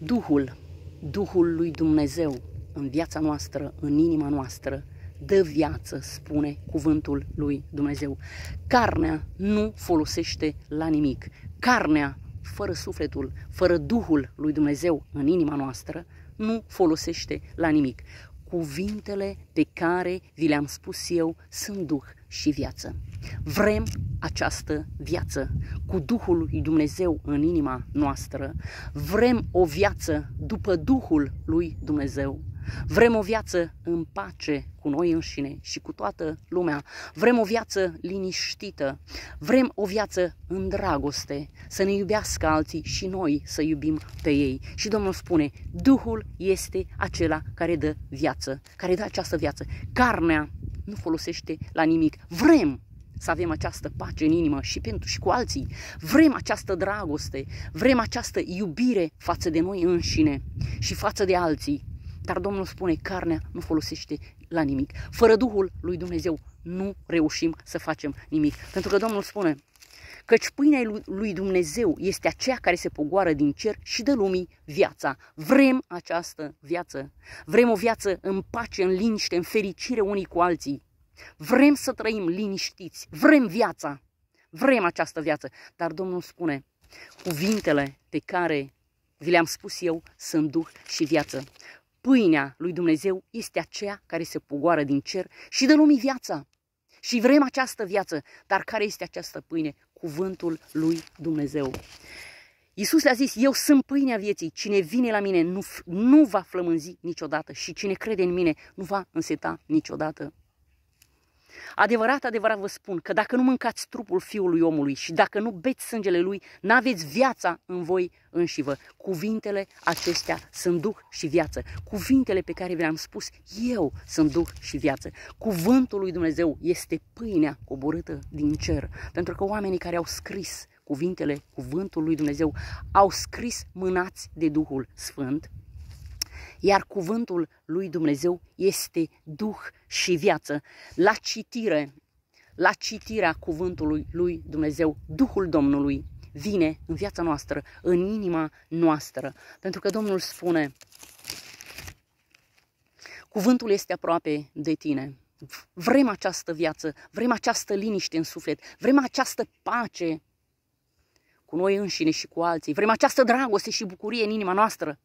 Duhul, Duhul lui Dumnezeu în viața noastră, în inima noastră, dă viață, spune cuvântul lui Dumnezeu. Carnea nu folosește la nimic. Carnea, fără sufletul, fără Duhul lui Dumnezeu în inima noastră, nu folosește la nimic. Cuvintele pe care vi le-am spus eu sunt Duh și viață. Vrem această viață cu Duhul lui Dumnezeu în inima noastră. Vrem o viață după Duhul lui Dumnezeu. Vrem o viață în pace cu noi înșine și cu toată lumea. Vrem o viață liniștită. Vrem o viață în dragoste, să ne iubească alții și noi să iubim pe ei. Și Domnul spune, Duhul este acela care dă viață, care dă această viață. Carnea nu folosește la nimic. Vrem să avem această pace în inimă și pentru și cu alții. Vrem această dragoste, vrem această iubire față de noi înșine și față de alții. Dar Domnul spune, carnea nu folosește la nimic. Fără Duhul lui Dumnezeu nu reușim să facem nimic. Pentru că Domnul spune, Căci pâinea lui Dumnezeu este aceea care se pogoară din cer și dă lumii viața. Vrem această viață. Vrem o viață în pace, în liniște, în fericire unii cu alții. Vrem să trăim liniștiți. Vrem viața. Vrem această viață. Dar Domnul spune, cuvintele pe care vi le-am spus eu sunt duh și viață. Pâinea lui Dumnezeu este aceea care se pogoară din cer și dă lumii viața. Și vrem această viață, dar care este această pâine? cuvântul lui Dumnezeu. Iisus le-a zis, eu sunt pâinea vieții, cine vine la mine nu, nu va flămânzi niciodată și cine crede în mine nu va înseta niciodată. Adevărat, adevărat vă spun că dacă nu mâncați trupul fiului omului și dacă nu beți sângele lui, n-aveți viața în voi înși vă. Cuvintele acestea sunt duh și viață. Cuvintele pe care vi le-am spus eu sunt duh și viață. Cuvântul lui Dumnezeu este pâinea coborâtă din cer. Pentru că oamenii care au scris cuvintele, cuvântul lui Dumnezeu, au scris mânați de Duhul Sfânt iar cuvântul lui Dumnezeu este Duh și viață. La citire, la citirea cuvântului lui Dumnezeu, Duhul Domnului vine în viața noastră, în inima noastră. Pentru că Domnul spune, cuvântul este aproape de tine. Vrem această viață, vrem această liniște în suflet, vrem această pace cu noi înșine și cu alții, vrem această dragoste și bucurie în inima noastră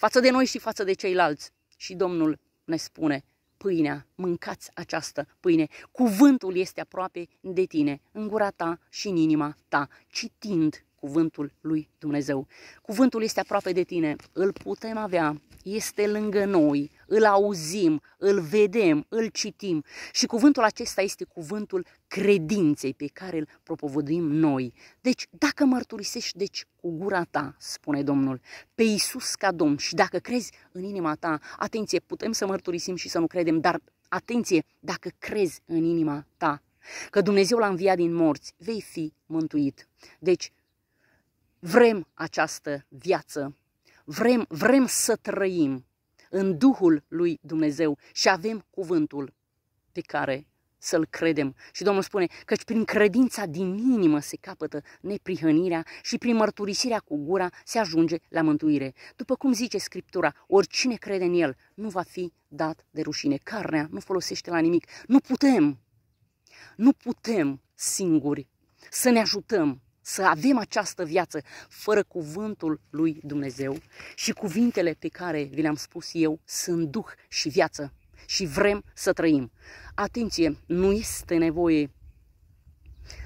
față de noi și față de ceilalți. Și Domnul ne spune, pâinea, mâncați această pâine. Cuvântul este aproape de tine, în gura ta și în inima ta, citind cuvântul lui Dumnezeu. Cuvântul este aproape de tine, îl putem avea, este lângă noi, îl auzim, îl vedem, îl citim și cuvântul acesta este cuvântul credinței pe care îl propovăduim noi. Deci, dacă mărturisești, deci, cu gura ta, spune Domnul, pe Iisus ca Domn și dacă crezi în inima ta, atenție, putem să mărturisim și să nu credem, dar atenție, dacă crezi în inima ta, că Dumnezeu l-a înviat din morți, vei fi mântuit. Deci, Vrem această viață, vrem, vrem să trăim în Duhul lui Dumnezeu și avem cuvântul pe care să-L credem. Și Domnul spune căci prin credința din inimă se capătă neprihănirea și prin mărturisirea cu gura se ajunge la mântuire. După cum zice Scriptura, oricine crede în El nu va fi dat de rușine. Carnea nu folosește la nimic. Nu putem, nu putem singuri să ne ajutăm să avem această viață fără cuvântul lui Dumnezeu și cuvintele pe care vi le-am spus eu sunt duh și viață și vrem să trăim. Atenție, nu este nevoie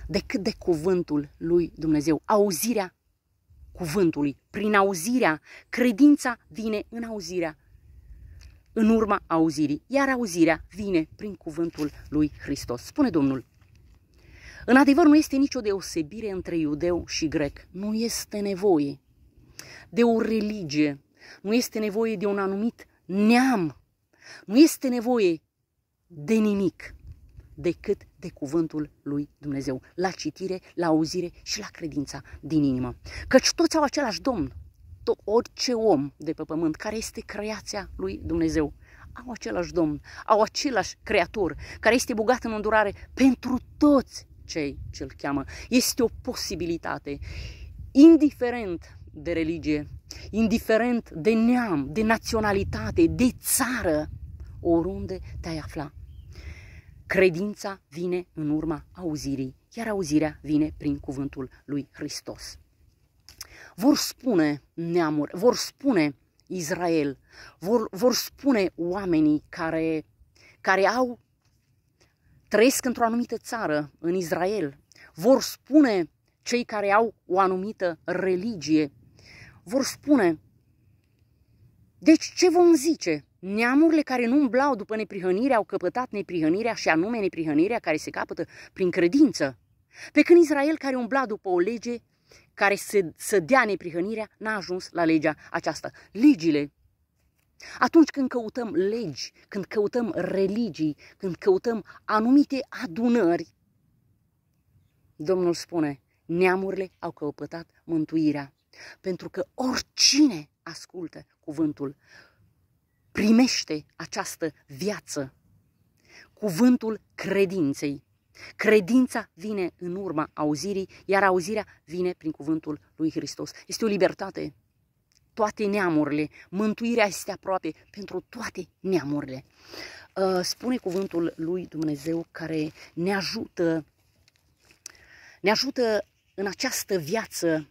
decât de cuvântul lui Dumnezeu, auzirea cuvântului, prin auzirea, credința vine în auzirea, în urma auzirii, iar auzirea vine prin cuvântul lui Hristos. Spune Domnul, în adevăr, nu este nicio deosebire între iudeu și grec. Nu este nevoie de o religie, nu este nevoie de un anumit neam, nu este nevoie de nimic decât de cuvântul lui Dumnezeu, la citire, la auzire și la credința din inimă. Căci toți au același Domn, tot orice om de pe pământ care este creația lui Dumnezeu. Au același Domn, au același Creator care este bogat în îndurare pentru toți cei ce îl cheamă. Este o posibilitate, indiferent de religie, indiferent de neam, de naționalitate, de țară, oriunde te-ai afla. Credința vine în urma auzirii, iar auzirea vine prin cuvântul lui Hristos. Vor spune neamuri, vor spune Israel, vor, vor spune oamenii care, care au trăiesc într-o anumită țară, în Israel, vor spune cei care au o anumită religie, vor spune, deci ce vom zice? Neamurile care nu umblau după neprihănire au căpătat neprihănirea și anume neprihănirea care se capătă prin credință. Pe când Israel care umbla după o lege care se, să dea neprihănirea n-a ajuns la legea aceasta. Legile atunci când căutăm legi, când căutăm religii, când căutăm anumite adunări, Domnul spune, neamurile au căpătat mântuirea, pentru că oricine ascultă cuvântul primește această viață, cuvântul credinței. Credința vine în urma auzirii, iar auzirea vine prin cuvântul lui Hristos. Este o libertate toate neamurile. Mântuirea este aproape pentru toate neamurile. Uh, spune cuvântul lui Dumnezeu care ne ajută, ne ajută în această viață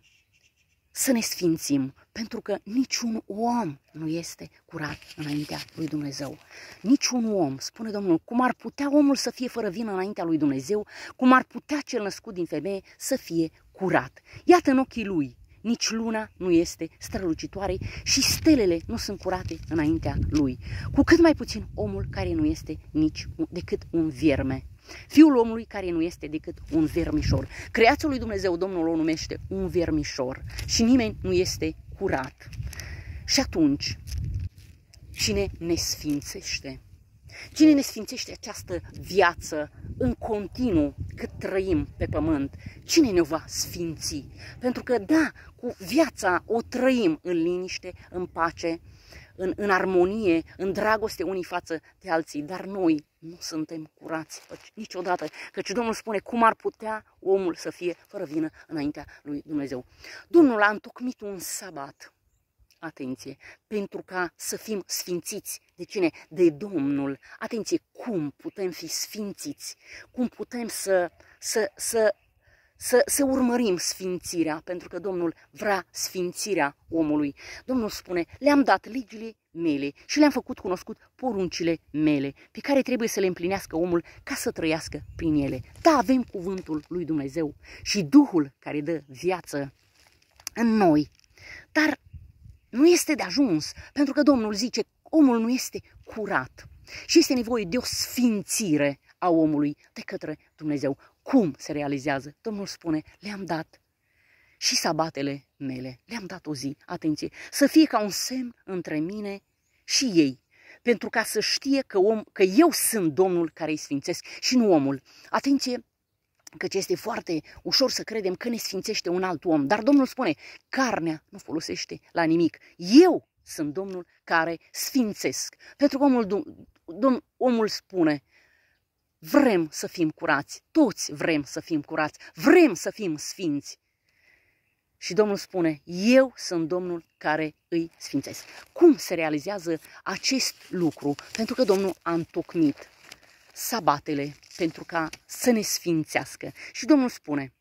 să ne sfințim, pentru că niciun om nu este curat înaintea lui Dumnezeu. Niciun om, spune Domnul, cum ar putea omul să fie fără vină înaintea lui Dumnezeu, cum ar putea cel născut din femeie să fie curat. Iată în ochii lui nici luna nu este strălucitoare și stelele nu sunt curate înaintea lui, cu cât mai puțin omul care nu este nici decât un vierme Fiul omului care nu este decât un vermișor. Creația lui Dumnezeu, Domnul o numește un vermișor și nimeni nu este curat. Și atunci, cine ne sfințește? Cine ne sfințește această viață în continuu cât trăim pe pământ, cine ne va sfinți? Pentru că, da, cu viața o trăim în liniște, în pace, în, în armonie, în dragoste unii față de alții, dar noi nu suntem curați niciodată, căci Domnul spune cum ar putea omul să fie fără vină înaintea lui Dumnezeu. Domnul a întocmit un sabat atenție, pentru ca să fim sfințiți. De cine? De Domnul. Atenție, cum putem fi sfințiți? Cum putem să, să, să, să, să urmărim sfințirea? Pentru că Domnul vrea sfințirea omului. Domnul spune, le-am dat legile mele și le-am făcut cunoscut poruncile mele, pe care trebuie să le împlinească omul ca să trăiască prin ele. Da, avem cuvântul lui Dumnezeu și Duhul care dă viață în noi. Dar nu este de ajuns, pentru că Domnul zice, omul nu este curat și este nevoie de o sfințire a omului de către Dumnezeu. Cum se realizează? Domnul spune, le-am dat și sabatele mele, le-am dat o zi, atenție, să fie ca un semn între mine și ei, pentru ca să știe că, om, că eu sunt Domnul care îi sfințesc și nu omul. Atenție, căci este foarte ușor să credem că ne sfințește un alt om. Dar Domnul spune, carnea nu folosește la nimic. Eu sunt Domnul care sfințesc. Pentru că omul, dom, omul spune, vrem să fim curați, toți vrem să fim curați, vrem să fim sfinți. Și Domnul spune, eu sunt Domnul care îi sfințesc. Cum se realizează acest lucru? Pentru că Domnul a întocmit sabatele pentru ca să ne sfințească. Și Domnul spune,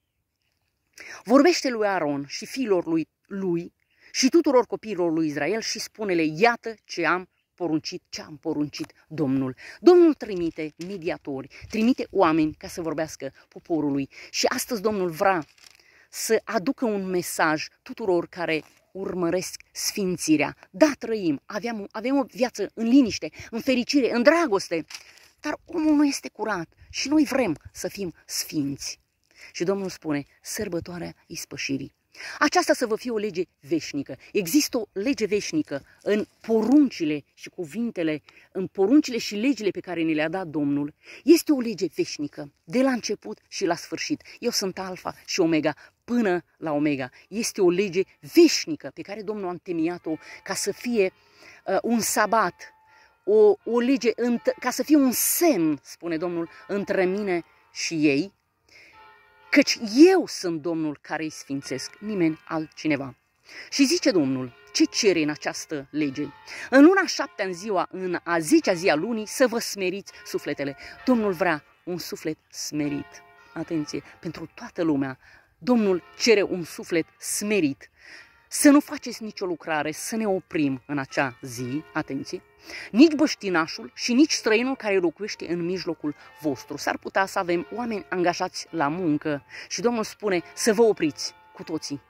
vorbește lui Aron și fiilor lui, lui și tuturor copiilor lui Israel și spune-le, iată ce am poruncit, ce am poruncit Domnul. Domnul trimite mediatori, trimite oameni ca să vorbească poporului și astăzi Domnul vrea să aducă un mesaj tuturor care urmăresc sfințirea. Da, trăim, avem, avem o viață în liniște, în fericire, în dragoste, dar omul nu este curat și noi vrem să fim sfinți. Și Domnul spune, sărbătoarea ispășirii. Aceasta să vă fie o lege veșnică. Există o lege veșnică în poruncile și cuvintele, în poruncile și legile pe care ne le-a dat Domnul. Este o lege veșnică, de la început și la sfârșit. Eu sunt Alfa și Omega, până la Omega. Este o lege veșnică pe care Domnul a întemiat o ca să fie uh, un sabat o, o lege ca să fie un semn, spune Domnul, între mine și ei, căci eu sunt Domnul care îi sfințesc, nimeni altcineva. Și zice Domnul, ce cere în această lege? În luna șaptea în ziua, în a zicea zi a lunii, să vă smeriți sufletele. Domnul vrea un suflet smerit. Atenție, pentru toată lumea, Domnul cere un suflet smerit să nu faceți nicio lucrare, să ne oprim în acea zi, atenție, nici băștinașul și nici străinul care locuiește în mijlocul vostru. S-ar putea să avem oameni angajați la muncă și Domnul spune să vă opriți cu toții.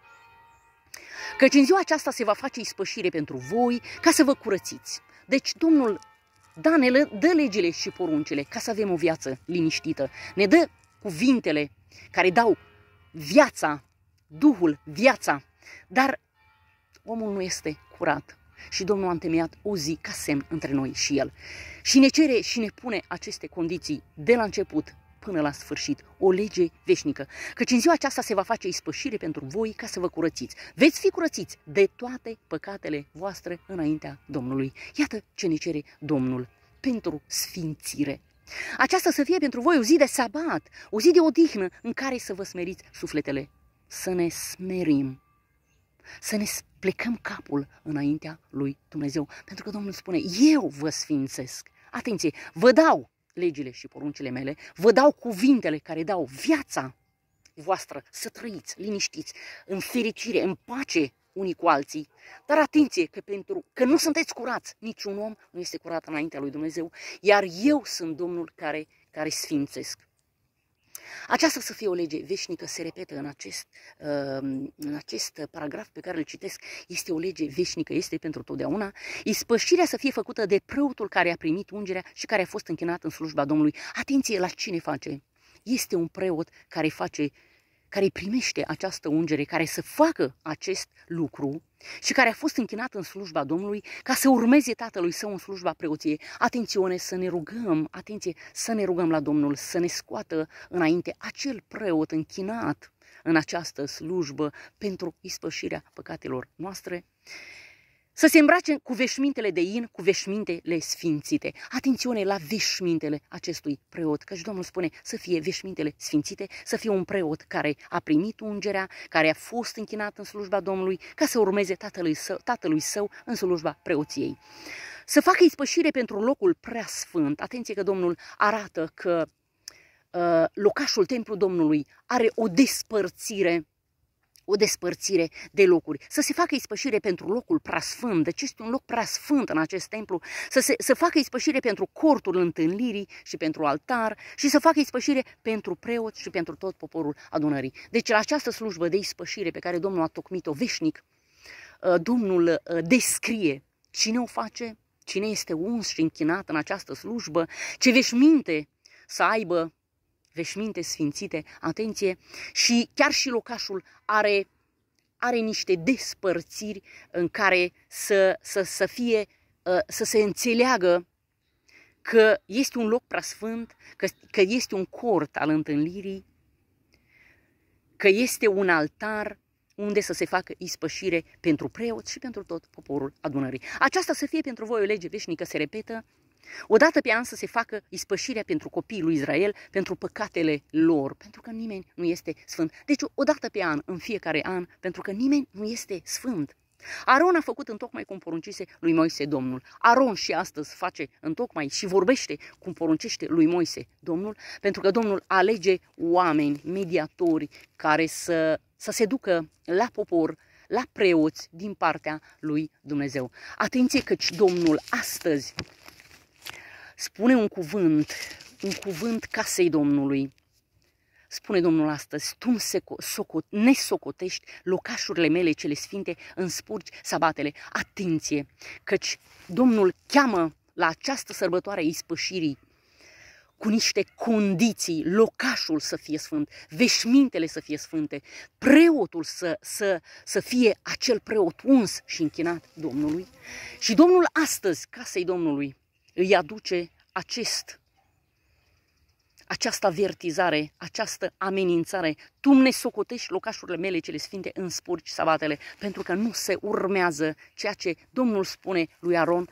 Căci în ziua aceasta se va face ispășire pentru voi ca să vă curățiți. Deci Domnul da, ne dă legile și poruncile ca să avem o viață liniștită. Ne dă cuvintele care dau viața, Duhul, viața, dar omul nu este curat. Și Domnul a întemeiat o zi ca semn între noi și El. Și ne cere și ne pune aceste condiții de la început până la sfârșit, o lege veșnică, căci în ziua aceasta se va face ispășire pentru voi ca să vă curățiți. Veți fi curățiți de toate păcatele voastre înaintea Domnului. Iată ce ne cere Domnul pentru sfințire. Aceasta să fie pentru voi o zi de sabat, o zi de odihnă în care să vă smeriți sufletele. Să ne smerim să ne plecăm capul înaintea lui Dumnezeu. Pentru că Domnul spune, eu vă sfințesc. Atenție, vă dau legile și poruncile mele, vă dau cuvintele care dau viața voastră să trăiți liniștiți, în fericire, în pace unii cu alții. Dar atenție că pentru că nu sunteți curați, niciun om nu este curat înaintea lui Dumnezeu, iar eu sunt Domnul care, care sfințesc. Aceasta să fie o lege veșnică, se repetă în acest, um, în acest paragraf pe care îl citesc, este o lege veșnică, este pentru totdeauna. Ispășirea să fie făcută de preotul care a primit ungerea și care a fost închinat în slujba Domnului. Atenție la cine face. Este un preot care face uh, care primește această ungere, care să facă acest lucru și care a fost închinat în slujba Domnului ca să urmeze Tatălui Său în slujba preoției. Atenție, să ne rugăm, atenție, să ne rugăm la Domnul să ne scoată înainte acel preot închinat în această slujbă pentru ispășirea păcatelor noastre să se îmbrace cu veșmintele de in, cu veșmintele sfințite. Atențiune la veșmintele acestui preot, căci Domnul spune să fie veșmintele sfințite, să fie un preot care a primit ungerea, care a fost închinat în slujba Domnului, ca să urmeze tatălui său, tatălui său în slujba preoției. Să facă ispășire pentru locul prea sfânt. Atenție că Domnul arată că uh, locașul templu Domnului are o despărțire o despărțire de locuri, să se facă ispășire pentru locul prasfânt deci este un loc prasfânt în acest templu, să, se, să facă ispășire pentru cortul întâlnirii și pentru altar și să facă ispășire pentru preoți și pentru tot poporul adunării. Deci la această slujbă de ispășire pe care Domnul a tocmit-o veșnic, uh, Domnul uh, descrie cine o face, cine este uns și închinat în această slujbă, ce veșminte să aibă veșminte sfințite, atenție, și chiar și locașul are, are niște despărțiri în care să, să, să fie, uh, să se înțeleagă că este un loc preasfânt, că, că este un cort al întâlnirii, că este un altar unde să se facă ispășire pentru preoți și pentru tot poporul adunării. Aceasta să fie pentru voi o lege veșnică, se repetă Odată pe an să se facă ispășirea pentru copiii lui Israel, pentru păcatele lor, pentru că nimeni nu este sfânt. Deci odată pe an, în fiecare an, pentru că nimeni nu este sfânt. Aron a făcut întocmai cum poruncise lui Moise Domnul. Aron și astăzi face întocmai și vorbește cum poruncește lui Moise Domnul, pentru că Domnul alege oameni, mediatori, care să, să se ducă la popor, la preoți din partea lui Dumnezeu. Atenție căci Domnul astăzi Spune un cuvânt, un cuvânt casei Domnului. Spune Domnul astăzi, tu ne socotești locașurile mele cele sfinte, înspurgi sabatele. Atenție, căci Domnul cheamă la această sărbătoare a ispășirii cu niște condiții, locașul să fie sfânt, veșmintele să fie sfânte, preotul să, să, să fie acel preot uns și închinat Domnului. Și Domnul astăzi, casei Domnului, îi aduce acest, această avertizare, această amenințare. Tu ne socotești locașurile mele cele sfinte, spurci sabatele, pentru că nu se urmează ceea ce Domnul spune lui Aron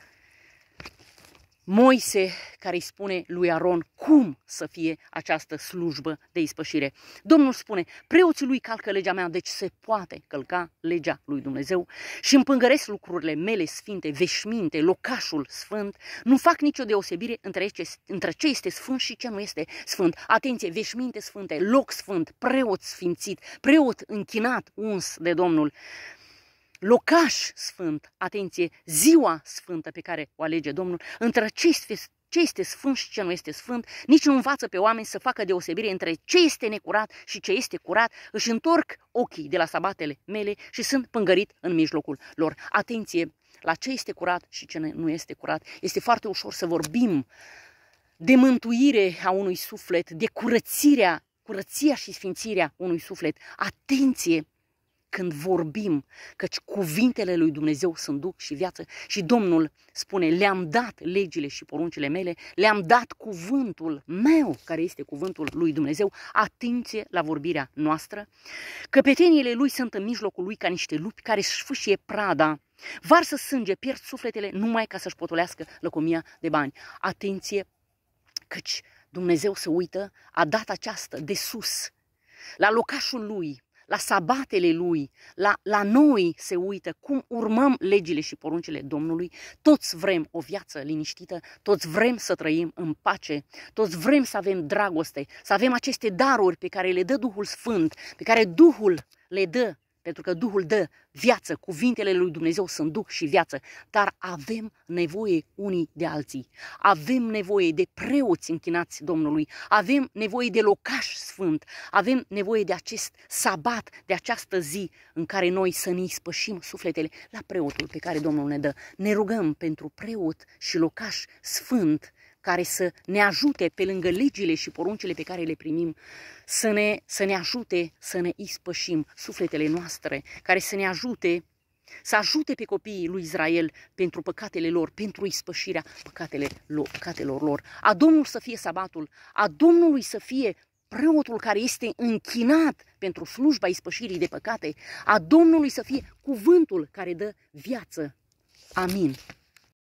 Moise care îi spune lui Aron cum să fie această slujbă de ispășire. Domnul spune, preoții lui calcă legea mea, deci se poate călca legea lui Dumnezeu și împângăresc lucrurile mele sfinte, veșminte, locașul sfânt, nu fac nicio deosebire între ce, între ce este sfânt și ce nu este sfânt. Atenție, veșminte sfânte, loc sfânt, preot sfințit, preot închinat, uns de Domnul locaș sfânt, atenție, ziua sfântă pe care o alege Domnul, între ce este, ce este sfânt și ce nu este sfânt, nici nu învață pe oameni să facă deosebire între ce este necurat și ce este curat, își întorc ochii de la sabatele mele și sunt pângărit în mijlocul lor. Atenție la ce este curat și ce nu este curat. Este foarte ușor să vorbim de mântuire a unui suflet, de curățirea, curăția și sfințirea unui suflet. Atenție când vorbim, căci cuvintele lui Dumnezeu sunt duc și viață și Domnul spune, le-am dat legile și poruncile mele, le-am dat cuvântul meu, care este cuvântul lui Dumnezeu, atenție la vorbirea noastră, căpeteniile lui sunt în mijlocul lui ca niște lupi care își fâșie prada, varsă sânge, pierd sufletele numai ca să-și potolească lăcomia de bani. Atenție, căci Dumnezeu se uită, a dat această de sus, la locașul lui, la sabatele lui, la, la noi se uită cum urmăm legile și poruncile Domnului. Toți vrem o viață liniștită, toți vrem să trăim în pace, toți vrem să avem dragoste, să avem aceste daruri pe care le dă Duhul Sfânt, pe care Duhul le dă pentru că Duhul dă viață, cuvintele lui Dumnezeu sunt Duh și viață, dar avem nevoie unii de alții. Avem nevoie de preoți închinați Domnului, avem nevoie de locaș sfânt, avem nevoie de acest sabat, de această zi în care noi să ne ispășim sufletele la preotul pe care Domnul ne dă. Ne rugăm pentru preot și locaș sfânt care să ne ajute pe lângă legile și poruncile pe care le primim, să ne, să ne ajute să ne ispășim sufletele noastre, care să ne ajute să ajute pe copiii lui Israel pentru păcatele lor, pentru ispășirea păcatele lor, păcatelor lor. A Domnul să fie sabatul, a Domnului să fie preotul care este închinat pentru slujba ispășirii de păcate, a Domnului să fie cuvântul care dă viață. Amin.